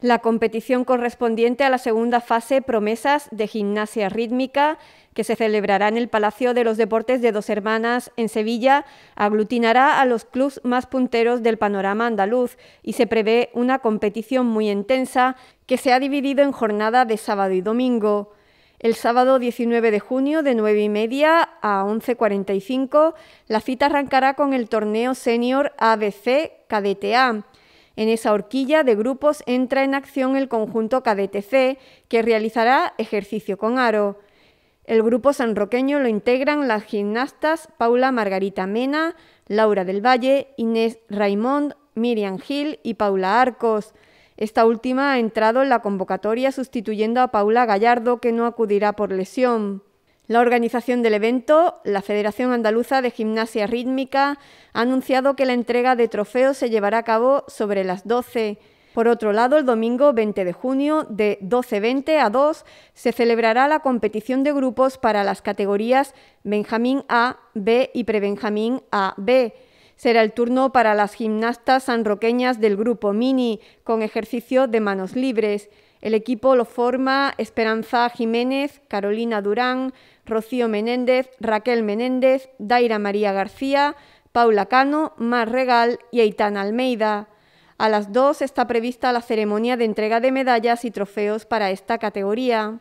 la competición correspondiente a la segunda fase Promesas de Gimnasia Rítmica, que se celebrará en el Palacio de los Deportes de Dos Hermanas en Sevilla, aglutinará a los clubes más punteros del panorama andaluz y se prevé una competición muy intensa que se ha dividido en jornada de sábado y domingo. El sábado 19 de junio de 9.30 a 11.45 la cita arrancará con el torneo senior ABC KDTA en esa horquilla de grupos entra en acción el conjunto KDTC, que realizará ejercicio con aro. El grupo sanroqueño lo integran las gimnastas Paula Margarita Mena, Laura del Valle, Inés Raimond, Miriam Gil y Paula Arcos. Esta última ha entrado en la convocatoria sustituyendo a Paula Gallardo, que no acudirá por lesión. La organización del evento, la Federación Andaluza de Gimnasia Rítmica, ha anunciado que la entrega de trofeos se llevará a cabo sobre las 12. Por otro lado, el domingo 20 de junio, de 12.20 a 2, se celebrará la competición de grupos para las categorías Benjamín A, B y Prebenjamín A, B Será el turno para las gimnastas sanroqueñas del grupo Mini, con ejercicio de manos libres. El equipo lo forma Esperanza Jiménez, Carolina Durán, Rocío Menéndez, Raquel Menéndez, Daira María García, Paula Cano, Mar Regal y Aitana Almeida. A las dos está prevista la ceremonia de entrega de medallas y trofeos para esta categoría.